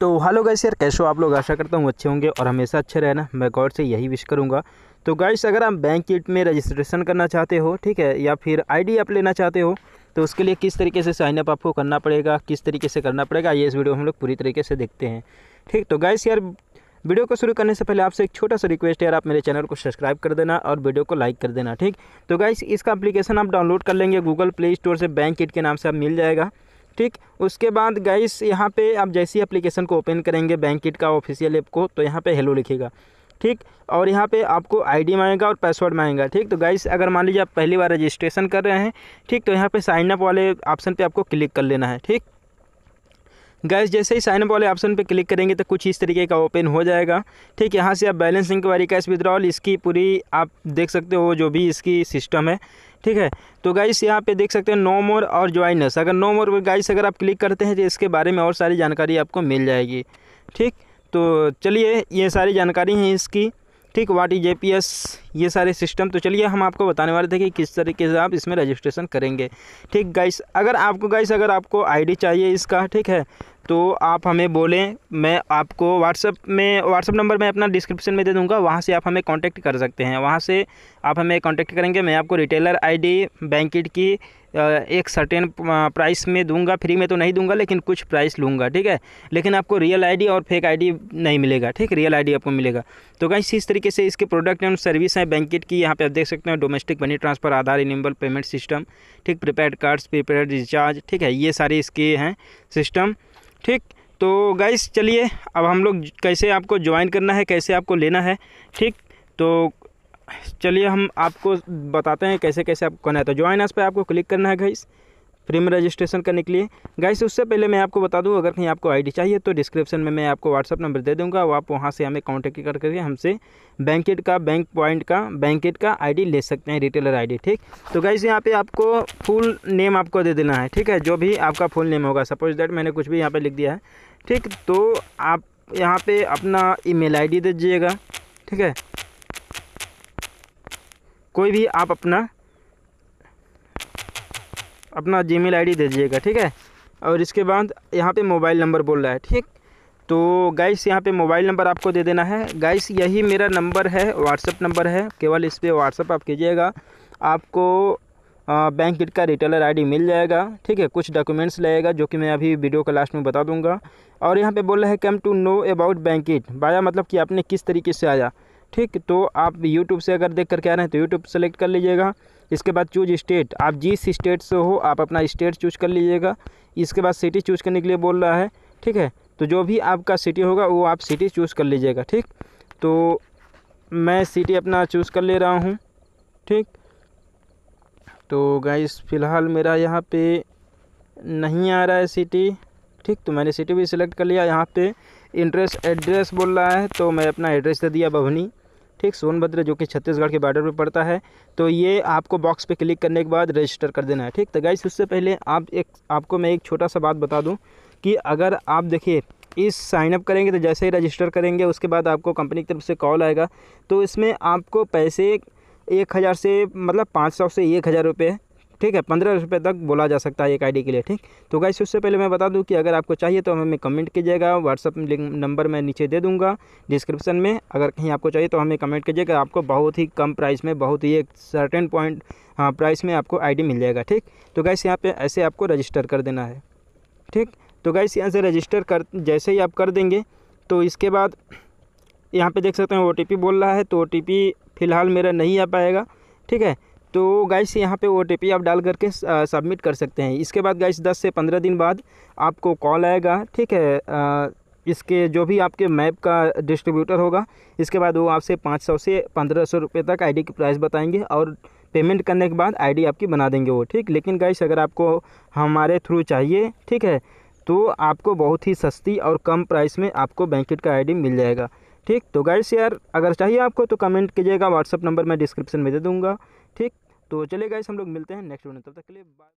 तो hello guys यार कैसे हो आप लोग आशा करता हूँ अच्छे होंगे और हमेशा अच्छे रहना मैं गॉड से यही विश करूँगा तो गाइस अगर आप बैंक किट में रजिस्ट्रेशन करना चाहते हो ठीक है या फिर आईडी आप लेना चाहते हो तो उसके लिए किस तरीके से साइनअप आपको करना पड़ेगा किस तरीके से करना पड़ेगा ये इस वीडियो हम लोग पूरी तरीके से देखते हैं ठीक तो गाइस यार वीडियो को शुरू करने से पहले आपसे एक छोटा सा रिक्वेस्ट है यार आप मेरे चैनल को सब्सक्राइब कर देना और वीडियो को लाइक कर देना ठीक तो गाइस इसका एप्लीकेशन आप डाउनलोड कर लेंगे गूगल प्ले स्टोर से बैंक किट के नाम से आप मिल जाएगा ठीक उसके बाद गाइस यहाँ पे आप जैसी एप्लीकेशन को ओपन करेंगे बैंक किट का ऑफिशियल ऐप को तो यहाँ पे हेलो लिखेगा ठीक और यहाँ पे आपको आईडी मांगेगा और पासवर्ड मांगेगा ठीक तो गाइस अगर मान लीजिए आप पहली बार रजिस्ट्रेशन कर रहे हैं ठीक तो यहाँ पे साइनअप वाले ऑप्शन पे आपको क्लिक कर लेना है ठीक गैस जैसे ही साइनअप वाले ऑप्शन पर क्लिक करेंगे तो कुछ इस तरीके का ओपन हो जाएगा ठीक यहाँ से आप बैलेंस इंक्वायरी कैश विद्रॉल इसकी पूरी आप देख सकते हो जो भी इसकी सिस्टम है ठीक है तो गाइस यहाँ पे देख सकते हैं नो मोर और ज्वाइनस अगर नो मोर गाइस अगर आप क्लिक करते हैं तो इसके बारे में और सारी जानकारी आपको मिल जाएगी ठीक तो चलिए ये सारी जानकारी हैं इसकी ठीक वाट पी एस ये सारे सिस्टम तो चलिए हम आपको बताने वाले थे कि किस तरीके से आप इसमें रजिस्ट्रेशन करेंगे ठीक गाइस अगर आपको गाइस अगर आपको आईडी चाहिए इसका ठीक है तो आप हमें बोलें मैं आपको व्हाट्सअप में व्हाट्सअप नंबर मैं अपना डिस्क्रिप्शन में दे दूंगा वहाँ से आप हमें कांटेक्ट कर सकते हैं वहाँ से आप हमें कांटेक्ट करेंगे मैं आपको रिटेलर आईडी बैंकिट की एक सर्टेन प्राइस में दूंगा फ्री में तो नहीं दूंगा लेकिन कुछ प्राइस लूँगा ठीक है लेकिन आपको रियल आईडी और फेक आईडी नहीं मिलेगा ठीक रियल आईडी आपको मिलेगा तो कहीं इस तरीके से इसके प्रोडक्ट एंड सर्विस हैं बैंकिट की यहाँ पे आप देख सकते हैं domestic money transfer Aadhaar enable payment system ठीक प्रीपेड कार्ड्स प्रीपेड रिचार्ज ठीक है ये सारे इसके हैं सिस्टम ठीक तो गाइस चलिए अब हम लोग कैसे आपको ज्वाइन करना है कैसे आपको लेना है ठीक तो चलिए हम आपको बताते हैं कैसे कैसे आपको करना है तो ज्वाइन एस पर आपको क्लिक करना है गाइस फ्री में रजिस्ट्रेशन करने के लिए गाइस उससे पहले मैं आपको बता दूं अगर कहीं आपको आईडी चाहिए तो डिस्क्रिप्शन में मैं आपको व्हाट्सअप नंबर दे दूंगा और आप वहां से हमें कॉन्टेक्ट कर करके हमसे बैंकेट का बैंक पॉइंट का बैंकेट का आईडी ले सकते हैं रिटेलर आईडी ठीक तो गाइस यहाँ पे आपको फुल नेम आपको दे देना है ठीक है जो भी आपका फुल नेम होगा सपोज दैट मैंने कुछ भी यहाँ पर लिख दिया है ठीक तो आप यहाँ पर अपना ई मेल दे दीजिएगा ठीक है कोई भी आप अपना अपना जी मेल आई दीजिएगा ठीक है और इसके बाद यहाँ पे मोबाइल नंबर बोल रहा है ठीक तो गाइस यहाँ पे मोबाइल नंबर आपको दे देना है गाइस यही मेरा नंबर है व्हाट्सअप नंबर है केवल इस पर व्हाट्सअप आप कीजिएगा आपको बैंक किट का रिटेलर आईडी मिल जाएगा ठीक है कुछ डॉक्यूमेंट्स लगेगा जो कि मैं अभी वीडियो के लास्ट में बता दूंगा और यहाँ पे बोल रहा है come to know about bank kit बाया मतलब कि आपने किस तरीके से आया ठीक तो आप यूट्यूब से अगर देख करके आ रहे हैं तो यूट्यूब सेलेक्ट कर लीजिएगा इसके बाद चूज स्टेट आप जिस स्टेट से हो आप अपना स्टेट चूज कर लीजिएगा इसके बाद सिटी चूज करने के लिए बोल रहा है ठीक है तो जो भी आपका सिटी होगा वो आप सिटी चूज़ कर लीजिएगा ठीक तो मैं सिटी अपना चूज़ कर ले रहा हूँ ठीक तो गाइस फ़िलहाल मेरा यहाँ पे नहीं आ रहा है सिटी ठीक तो मैंने सिटी भी सिलेक्ट कर लिया यहाँ पे इंट्रेस एड्रेस बोल रहा है तो मैं अपना एड्रेस दे दिया भवनी ठीक सोनभद्र जो कि छत्तीसगढ़ के बॉर्डर पर पड़ता है तो ये आपको बॉक्स पे क्लिक करने के बाद रजिस्टर कर देना है ठीक तो गाइस उससे पहले आप एक आपको मैं एक छोटा सा बात बता दूँ कि अगर आप देखिए इस साइनअप करेंगे तो जैसे ही रजिस्टर करेंगे उसके बाद आपको कंपनी की तरफ से कॉल आएगा तो इसमें आपको पैसे एक हज़ार से मतलब पाँच सौ से एक हज़ार रुपये ठीक है पंद्रह रुपये तक बोला जा सकता है एक आईडी के लिए ठीक तो गाइस उससे पहले मैं बता दूं कि अगर आपको चाहिए तो हमें कमेंट कीजिएगा व्हाट्सअप नंबर मैं नीचे दे दूँगा डिस्क्रिप्शन में अगर कहीं आपको चाहिए तो हमें कमेंट कीजिएगा आपको बहुत ही कम प्राइस में बहुत ही एक सर्टेन पॉइंट प्राइस में आपको आई मिल जाएगा ठीक तो गाइस यहाँ पर ऐसे आपको रजिस्टर कर देना है ठीक तो गाइस यहाँ से रजिस्टर कर जैसे ही आप कर देंगे तो इसके बाद यहाँ पर देख सकते हैं ओ बोल रहा है तो ओ फ़िलहाल मेरा नहीं आ पाएगा ठीक है तो गाइस यहाँ पे ओ आप डाल करके सबमिट कर सकते हैं इसके बाद गाइस 10 से 15 दिन बाद आपको कॉल आएगा ठीक है आ, इसके जो भी आपके मैप का डिस्ट्रीब्यूटर होगा इसके बाद वो आपसे 500 से 1500 रुपए तक आईडी की प्राइस बताएंगे और पेमेंट करने के बाद आईडी आपकी बना देंगे वो ठीक लेकिन गाइस अगर आपको हमारे थ्रू चाहिए ठीक है तो आपको बहुत ही सस्ती और कम प्राइस में आपको बैंकट का आई मिल जाएगा ठीक तो गाइस यार अगर चाहिए आपको तो कमेंट कीजिएगा व्हाट्सअप नंबर मैं डिस्क्रिप्शन में दे दूँगा ठीक तो चलिए गाइस हम लोग मिलते हैं नेक्स्ट वीडियो तब तक के लिए